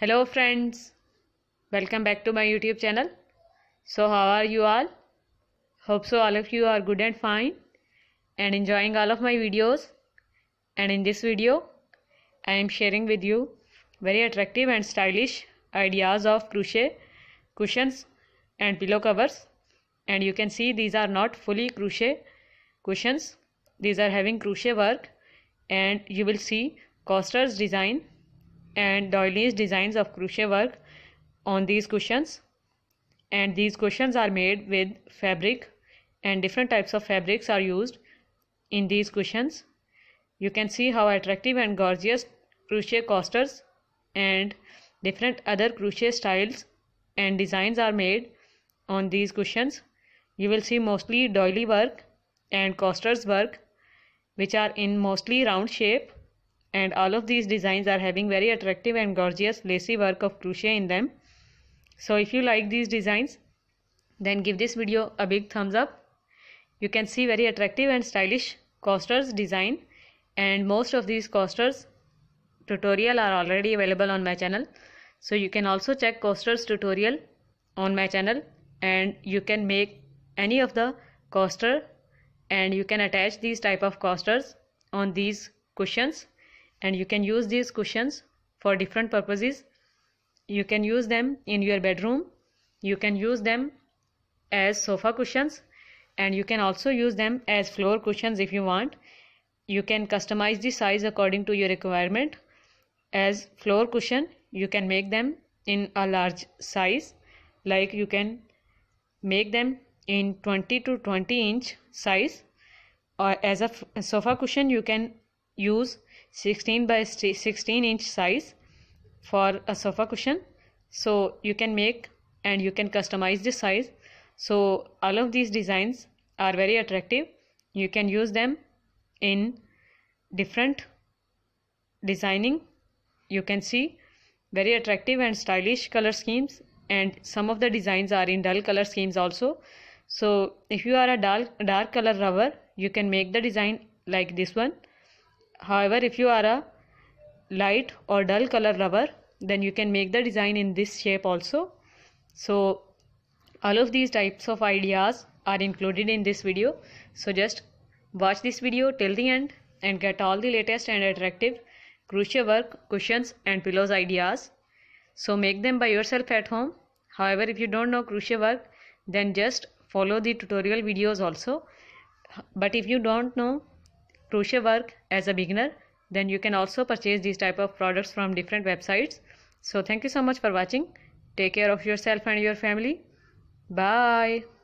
hello friends welcome back to my youtube channel so how are you all hope so all of you are good and fine and enjoying all of my videos and in this video i am sharing with you very attractive and stylish ideas of crochet cushions and pillow covers and you can see these are not fully crochet cushions these are having crochet work and you will see coster's design and Doyle's designs of crochet work on these cushions and these cushions are made with fabric and different types of fabrics are used in these cushions. You can see how attractive and gorgeous crochet costers and different other crochet styles and designs are made on these cushions. You will see mostly doily work and costers work which are in mostly round shape and all of these designs are having very attractive and gorgeous lacy work of crochet in them so if you like these designs then give this video a big thumbs up you can see very attractive and stylish costers design and most of these costers tutorial are already available on my channel so you can also check costers tutorial on my channel and you can make any of the coaster. and you can attach these type of costers on these cushions and you can use these cushions for different purposes you can use them in your bedroom you can use them as sofa cushions and you can also use them as floor cushions if you want you can customize the size according to your requirement as floor cushion you can make them in a large size like you can make them in 20 to 20 inch size or as a sofa cushion you can use 16 by 16 inch size for a sofa cushion so you can make and you can customize the size so all of these designs are very attractive you can use them in different designing you can see very attractive and stylish color schemes and some of the designs are in dull color schemes also so if you are a dark dark color lover you can make the design like this one However, if you are a light or dull color lover, then you can make the design in this shape also. So all of these types of ideas are included in this video. So just watch this video till the end and get all the latest and attractive crochet work, cushions and pillows ideas. So make them by yourself at home. However, if you don't know crochet work, then just follow the tutorial videos also. But if you don't know, crochet work as a beginner then you can also purchase these type of products from different websites so thank you so much for watching take care of yourself and your family bye